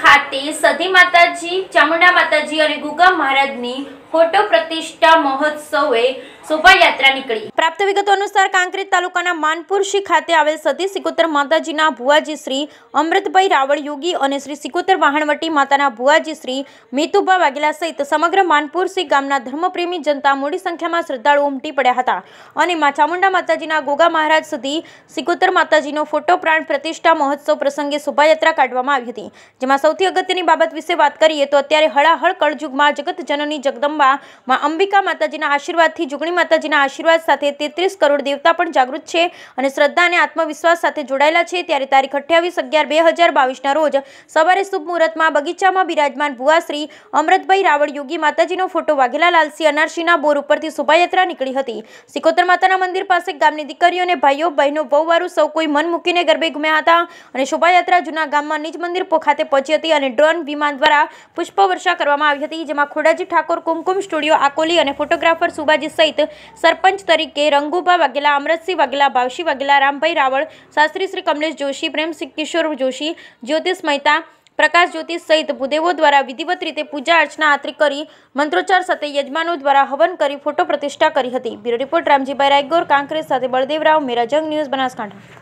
खाते सधी माताजी चामुंडा माताजी आणि गुगा महाराजनी होटो प्रतिष्टा महत सवे શોભાયાત્રા નીકળી પ્રાપ્ત વિગતો અનુસાર કાંકરેજ તાલુકાના માનપુરશી ખાતે આવેલ સતી સિકોતર માતાજીના ભુવાજી શ્રી અમૃતભાઈ રાવળ યોગી અને શ્રી સિકોતર વાહણવટી માતાના ભુવાજી શ્રી મેતુભા વાઘેલા સહિત સમગ્ર માનપુરશી ગામના ધર્મપ્રેમી જનતા મોટી સંખ્યામાં શ્રદ્ધાળુઓ ઉમટી પડ્યા હતા અને મા ચામુંડા માતાજીના ગોગા મહારાજ સુધી સિકોતર માતાજીનો ફોટો પ્રાણ પ્રતિષ્ઠા મહોત્સવ પ્રસંગે શોભાયાત્રા કાઢવામાં આવી હતી જેમાં સૌથી અગત્યની બાબત વિશે વાત કરીએ તો અત્યારે હળાહળ કળજુગમાં જગતજનની જગદંબા મા અંબિકા માતાજીના આશીર્વાદથી જુગણી માતાજીના આશીર્વાદ સાથે તેત્રીસ કરોડ દેવતા પણ જાગૃત છે અને શ્રદ્ધા અને આત્મવિશ્વાસ સાથે જોડાયેલા છે ત્યારે તારીખ અઠ્યાવીસ અગિયાર બે હજાર બાવીસના રોજ સવારે શુભ મુહૂર્તમાં બગીચામાં બિરાજમાન ભુવાશ્રી અમૃતભાઈ રાવળ યોગી માતાજીનો ફોટો વાઘેલા લાલસી અનારસીના બોર ઉપરથી શોભાયાત્રા નીકળી હતી સિકોતર માતાના મંદિર પાસે ગામની દીકરીઓ અને ભાઈઓ બહેનો વહુવારું સૌ કોઈ મન મૂકીને ગરબે ઘૂમ્યા હતા અને શોભાયાત્રા જૂના ગામમાં નિજ મંદિર ખાતે પહોંચી હતી અને ડ્રોન વિમાન દ્વારા પુષ્પવર્ષા કરવામાં આવી હતી જેમાં ખોડાજી ઠાકોર કુમકુમ સ્ટુડિયો આકોલી અને ફોટોગ્રાફર સુભાજી સહિત સરપંચ તરીકે રંગુભા વાઘેલા અમરતસિંહ વાઘેલા ભાવસિંહ વાઘેલા રામભાઈ રાવળ શાસ્ત્રી શ્રી કમલેશ જોશી પ્રેમસિંહ કિશોર જોશી જ્યોતિષ મહેતા પ્રકાશ જ્યોતિષ સહિત ભૂદેવો દ્વારા વિધિવત રીતે પૂજા અર્ચના આત્રી કરી મંત્રોચ્ચાર સાથે યજમાનો દ્વારા હવન કરી ફોટો પ્રતિષ્ઠા કરી હતી બ્યુરો રિપોર્ટ રામજીભાઈ રાયગોર કાંકરેજ સાથે બળદેવરાવ મેરાજંગ ન્યૂઝ બનાસકાંઠા